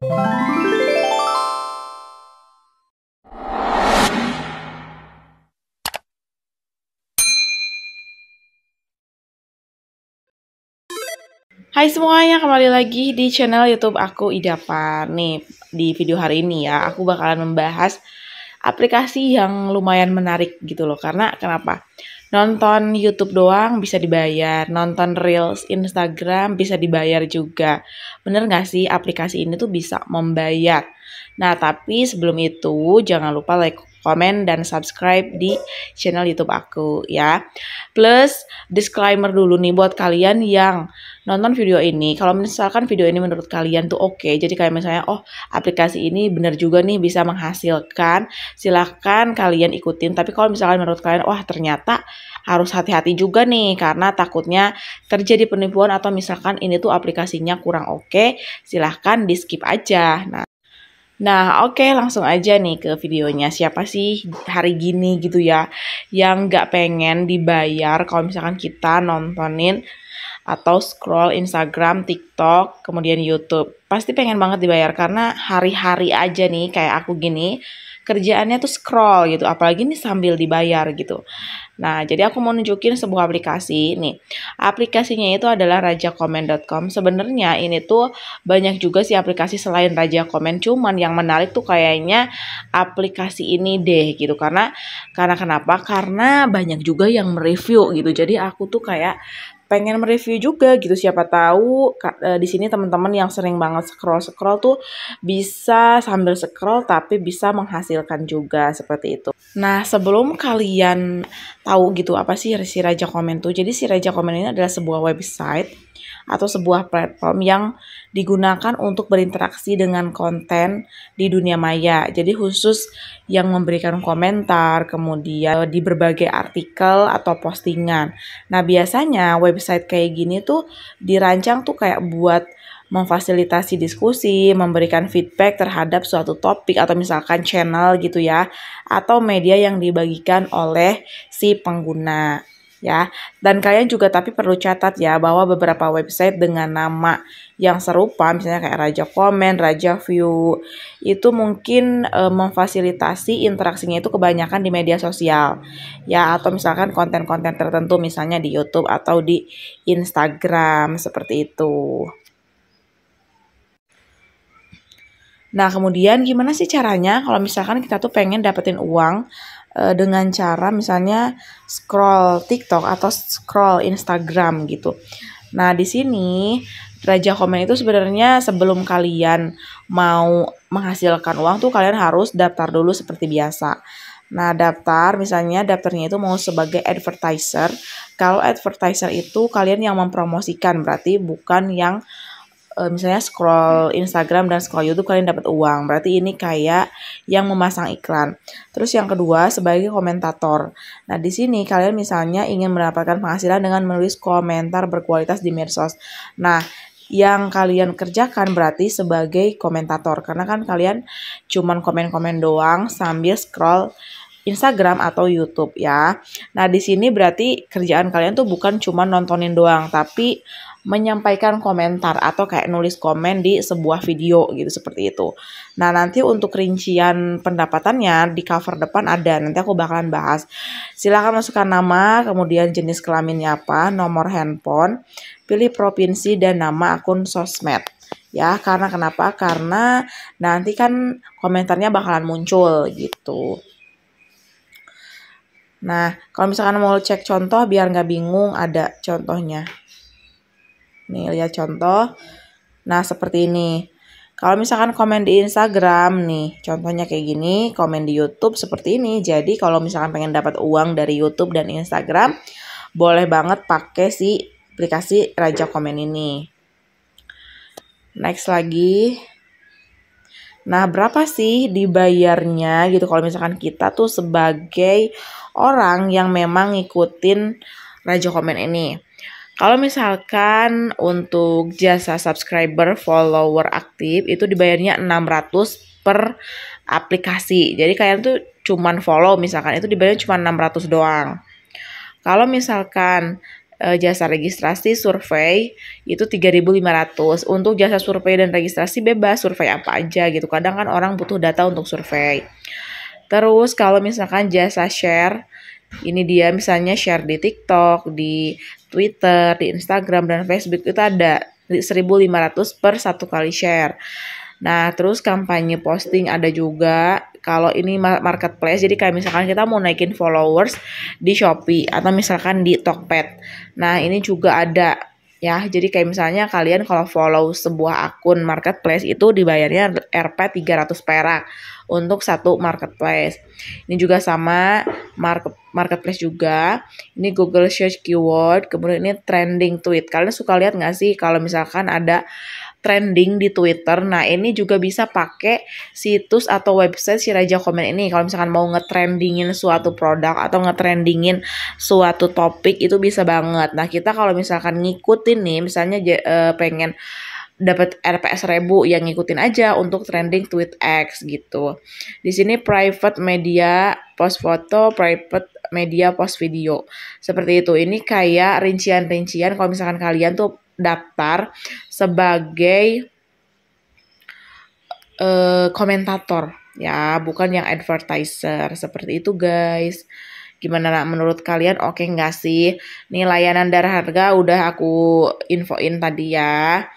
Hai semuanya, kembali lagi di channel YouTube aku Ida Nih, di video hari ini ya, aku bakalan membahas aplikasi yang lumayan menarik gitu loh. Karena kenapa? Nonton YouTube doang bisa dibayar, nonton Reels Instagram bisa dibayar juga. Bener gak sih aplikasi ini tuh bisa membayar? Nah, tapi sebelum itu jangan lupa like, komen dan subscribe di channel YouTube aku ya. Plus disclaimer dulu nih buat kalian yang nonton video ini, kalau misalkan video ini menurut kalian tuh oke, okay, jadi kayak misalnya oh aplikasi ini bener juga nih bisa menghasilkan, silahkan kalian ikutin. Tapi kalau misalkan menurut kalian wah ternyata harus hati-hati juga nih karena takutnya terjadi penipuan atau misalkan ini tuh aplikasinya kurang oke, okay, silahkan di skip aja. Nah Nah, oke okay, langsung aja nih ke videonya. Siapa sih hari gini gitu ya yang gak pengen dibayar kalau misalkan kita nontonin atau scroll Instagram, TikTok, kemudian YouTube. Pasti pengen banget dibayar karena hari-hari aja nih kayak aku gini kerjaannya tuh scroll gitu apalagi ini sambil dibayar gitu nah jadi aku mau nunjukin sebuah aplikasi nih aplikasinya itu adalah rajakomen.com sebenarnya ini tuh banyak juga sih aplikasi selain Raja Komen cuman yang menarik tuh kayaknya aplikasi ini deh gitu karena karena kenapa karena banyak juga yang mereview gitu jadi aku tuh kayak pengen mereview juga gitu siapa tahu eh, di sini teman-teman yang sering banget scroll scroll tuh bisa sambil scroll tapi bisa menghasilkan juga seperti itu. Nah sebelum kalian tahu gitu apa sih si Raja Komen tuh, jadi si Raja Komen ini adalah sebuah website atau sebuah platform yang digunakan untuk berinteraksi dengan konten di dunia maya. Jadi khusus yang memberikan komentar kemudian di berbagai artikel atau postingan. Nah, biasanya website kayak gini tuh dirancang tuh kayak buat memfasilitasi diskusi, memberikan feedback terhadap suatu topik atau misalkan channel gitu ya, atau media yang dibagikan oleh si pengguna ya. Dan kalian juga tapi perlu catat ya bahwa beberapa website dengan nama yang serupa misalnya kayak Raja Komen, Raja View itu mungkin e, memfasilitasi interaksinya itu kebanyakan di media sosial. Ya atau misalkan konten-konten tertentu misalnya di YouTube atau di Instagram seperti itu. Nah, kemudian gimana sih caranya kalau misalkan kita tuh pengen dapetin uang Eh, dengan cara misalnya scroll TikTok atau scroll Instagram gitu. Nah, di sini raja komen itu sebenarnya sebelum kalian mau menghasilkan uang tuh kalian harus daftar dulu seperti biasa. Nah, daftar misalnya daftarnya itu mau sebagai advertiser. Kalau advertiser itu kalian yang mempromosikan berarti bukan yang uh, uh, misalnya scroll Instagram dan scroll YouTube kalian dapat uang. Berarti ini kayak yang memasang iklan. Terus yang kedua sebagai komentator. Nah, di sini kalian misalnya ingin mendapatkan penghasilan dengan menulis komentar berkualitas di medsos. Nah, yang kalian kerjakan berarti sebagai komentator karena kan kalian cuman komen-komen doang sambil scroll Instagram atau YouTube ya. Nah, di sini berarti kerjaan kalian tuh bukan cuma nontonin doang, tapi menyampaikan komentar atau kayak nulis komen di sebuah video gitu seperti itu. Nah nanti untuk rincian pendapatannya di cover depan ada, nanti aku bakalan bahas. Silahkan masukkan nama, kemudian jenis kelaminnya apa, nomor handphone, pilih provinsi dan nama akun sosmed. Ya, karena kenapa? Karena nanti kan komentarnya bakalan muncul gitu. Nah, kalau misalkan mau cek contoh biar nggak bingung ada contohnya. Nih, lihat contoh. Nah, seperti ini. Kalau misalkan komen di Instagram nih, contohnya kayak gini, komen di YouTube seperti ini. Jadi kalau misalkan pengen dapat uang dari YouTube dan Instagram, boleh banget pakai si aplikasi Raja Komen ini. Next lagi. Nah, berapa sih dibayarnya gitu kalau misalkan kita tuh sebagai orang yang memang ngikutin Raja Komen ini? Kalau misalkan untuk jasa subscriber, follower aktif itu dibayarnya 600 per aplikasi. Jadi kalian tuh cuman follow misalkan itu dibayar cuma 600 doang. Kalau misalkan eh, jasa registrasi survei itu 3.500. Untuk jasa survei dan registrasi bebas survei apa aja gitu. Kadang kan orang butuh data untuk survei. Terus kalau misalkan jasa share ini dia misalnya share di TikTok, di Twitter, di Instagram dan Facebook itu ada 1500 per satu kali share. Nah, terus kampanye posting ada juga kalau ini marketplace jadi kayak misalkan kita mau naikin followers di Shopee atau misalkan di Tokped. Nah, ini juga ada ya jadi kayak misalnya kalian kalau follow sebuah akun marketplace itu dibayarnya RP 300 perak untuk satu marketplace ini juga sama market marketplace juga ini Google search keyword kemudian ini trending tweet kalian suka lihat nggak sih kalau misalkan ada trending di Twitter. Nah, ini juga bisa pakai situs atau website si Raja Komen ini. Kalau misalkan mau ngetrendingin suatu produk atau ngetrendingin suatu topik itu bisa banget. Nah, kita kalau misalkan ngikutin nih, misalnya eh, pengen dapat RPS Rebu yang ngikutin aja untuk trending tweet X gitu. Di sini private media post foto, private media post video. Seperti itu. Ini kayak rincian-rincian kalau misalkan kalian tuh daftar sebagai uh, komentator ya, bukan yang advertiser. Seperti itu, guys. Gimana menurut kalian oke okay nggak sih? Nih layanan dari harga udah aku infoin tadi ya.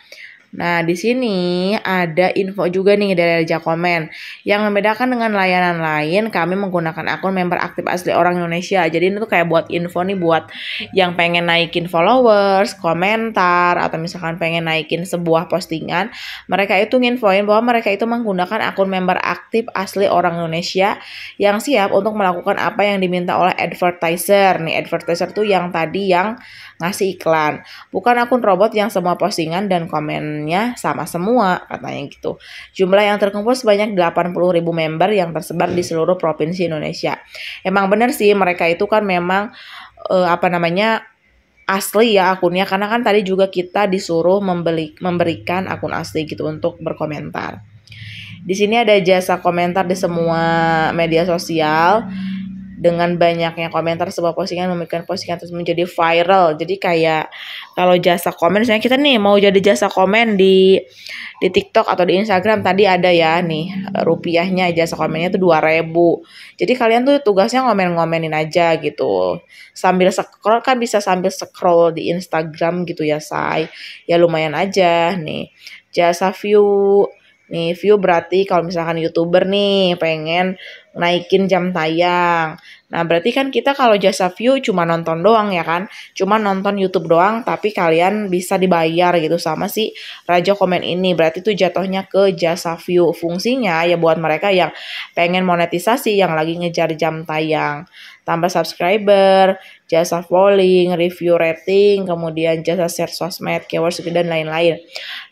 Nah, di sini ada info juga nih dari Raja Komen. Yang membedakan dengan layanan lain, kami menggunakan akun member aktif asli orang Indonesia. Jadi ini tuh kayak buat info nih buat yang pengen naikin followers, komentar, atau misalkan pengen naikin sebuah postingan. Mereka itu nginfoin bahwa mereka itu menggunakan akun member aktif asli orang Indonesia yang siap untuk melakukan apa yang diminta oleh advertiser. Nih, advertiser tuh yang tadi yang ngasih iklan. Bukan akun robot yang semua postingan dan komen sama semua katanya gitu. Jumlah yang terkumpul sebanyak 80 ribu member yang tersebar di seluruh provinsi Indonesia. Emang bener sih mereka itu kan memang uh, apa namanya asli ya akunnya karena kan tadi juga kita disuruh membeli, memberikan akun asli gitu untuk berkomentar. Di sini ada jasa komentar di semua media sosial dengan banyaknya komentar sebuah postingan memberikan postingan terus menjadi viral jadi kayak kalau jasa komen misalnya kita nih mau jadi jasa komen di di TikTok atau di Instagram tadi ada ya nih rupiahnya jasa komennya itu dua ribu jadi kalian tuh tugasnya ngomen-ngomenin aja gitu sambil scroll kan bisa sambil scroll di Instagram gitu ya say ya lumayan aja nih jasa view Nih, view berarti kalau misalkan YouTuber nih pengen naikin jam tayang. Nah, berarti kan kita kalau jasa view cuma nonton doang ya kan? Cuma nonton YouTube doang, tapi kalian bisa dibayar gitu sama si Raja Komen ini. Berarti itu jatuhnya ke jasa view. Fungsinya ya buat mereka yang pengen monetisasi, yang lagi ngejar jam tayang. Tambah subscriber, jasa polling, review rating, kemudian jasa share sosmed, keyword dan lain-lain.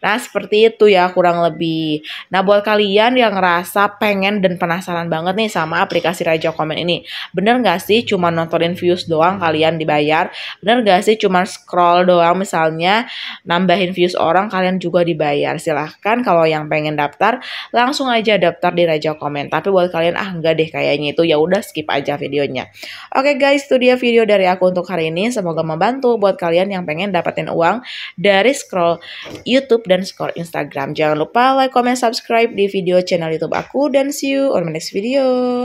Nah, seperti itu ya kurang lebih. Nah, buat kalian yang ngerasa pengen dan penasaran banget nih sama aplikasi Raja Komen ini, bener gak sih cuma nontonin views doang kalian dibayar? Bener gak sih cuma scroll doang misalnya nambahin views orang kalian juga dibayar? Silahkan kalau yang pengen daftar, langsung aja daftar di Raja Komen. Tapi buat kalian, ah enggak deh kayaknya itu ya udah skip aja videonya. Oke guys, itu dia video dari aku untuk hari ini. Semoga membantu buat kalian yang pengen dapetin uang dari scroll YouTube dan scroll Instagram. Jangan lupa like, comment, subscribe di video channel YouTube aku dan see you on my next video.